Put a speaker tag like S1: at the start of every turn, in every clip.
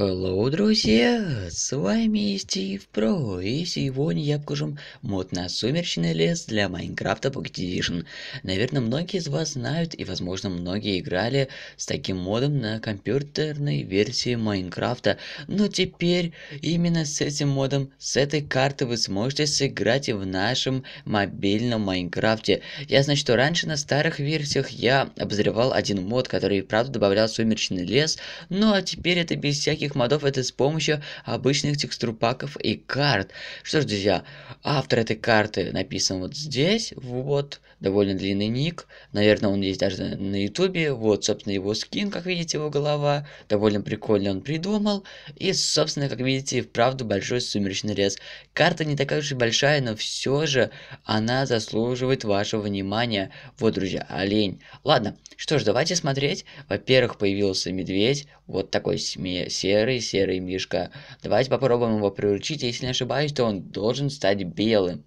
S1: Hello, друзья! С вами Стив Про, и сегодня я покажу мод на сумеречный лес для Майнкрафта Pocket Edition. Наверное, многие из вас знают, и возможно многие играли с таким модом на компьютерной версии Майнкрафта, но теперь именно с этим модом, с этой карты вы сможете сыграть и в нашем мобильном Майнкрафте. Я знаю, что раньше на старых версиях я обозревал один мод, который правда добавлял сумеречный лес, ну а теперь это без всяких других модов это с помощью обычных текстур паков и карт. Что ж, друзья, автор этой карты написан вот здесь, вот, довольно длинный ник. Наверное, он есть даже на ютубе. Вот, собственно, его скин, как видите, его голова. Довольно прикольно он придумал. И, собственно, как видите, вправду большой сумеречный рез. Карта не такая уж и большая, но все же она заслуживает вашего внимания. Вот, друзья, олень. Ладно, что ж, давайте смотреть. Во-первых, появился медведь. Вот такой семья серый-серый мишка. Давайте попробуем его приручить. А если не ошибаюсь, то он должен стать белым.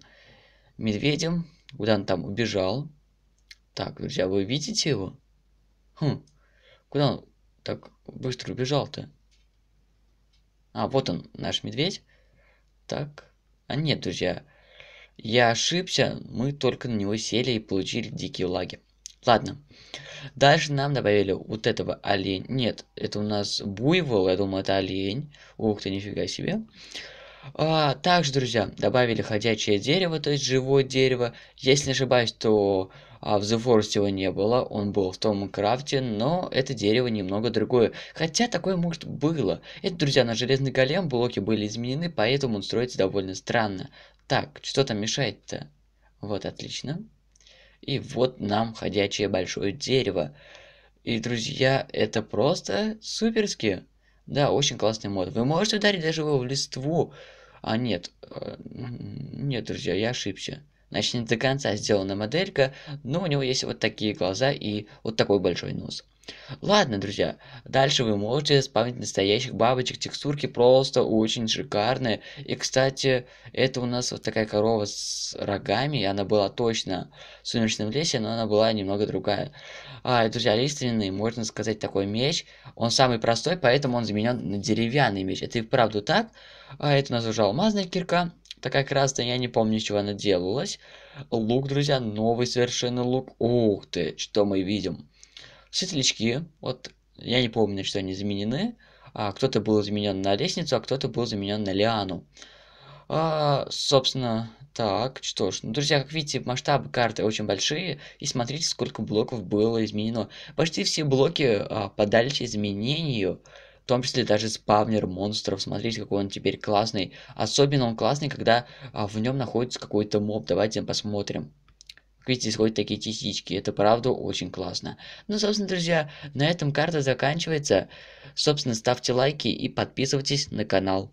S1: Медведем. Куда он там убежал? Так, друзья, вы видите его? Хм. Куда он так быстро убежал-то? А, вот он, наш медведь. Так. А нет, друзья. Я ошибся. Мы только на него сели и получили дикие лаги. Ладно. Дальше нам добавили вот этого олень. Нет, это у нас буйвол, я думаю, это олень. Ух ты, нифига себе. А, также, друзья, добавили ходячее дерево, то есть живое дерево. Если не ошибаюсь, то а, в The Forest его не было, он был в том крафте, но это дерево немного другое. Хотя такое, может, было. Это, друзья, на Железный Голем блоки были изменены, поэтому он строится довольно странно. Так, что там мешает-то? Вот, отлично. И вот нам ходячее большое дерево. И, друзья, это просто суперски. Да, очень классный мод. Вы можете ударить даже его в листву. А нет, э, нет, друзья, я ошибся значит, не до конца сделана моделька, но у него есть вот такие глаза и вот такой большой нос. Ладно, друзья, дальше вы можете спавнить настоящих бабочек, текстурки просто очень шикарные. И, кстати, это у нас вот такая корова с рогами, и она была точно в сумеречном лесе, но она была немного другая. А, друзья, лиственный, можно сказать, такой меч, он самый простой, поэтому он заменен на деревянный меч. Это и вправду так. А это у нас уже алмазная кирка так как раз-то я не помню, чего она делалась. Лук, друзья, новый совершенно лук. Ух ты, что мы видим. Светлячки, вот я не помню, что они заменены. А, кто-то был заменен на лестницу, а кто-то был заменен на лиану. А, собственно, так, что ж. Ну, друзья, как видите, масштабы карты очень большие. И смотрите, сколько блоков было изменено. Почти все блоки а, подались изменению в том числе даже спавнер монстров. Смотрите, какой он теперь классный. Особенно он классный, когда а, в нем находится какой-то моб. Давайте посмотрим. Видите, исходят такие частички. Это правда очень классно. Ну, собственно, друзья, на этом карта заканчивается. Собственно, ставьте лайки и подписывайтесь на канал.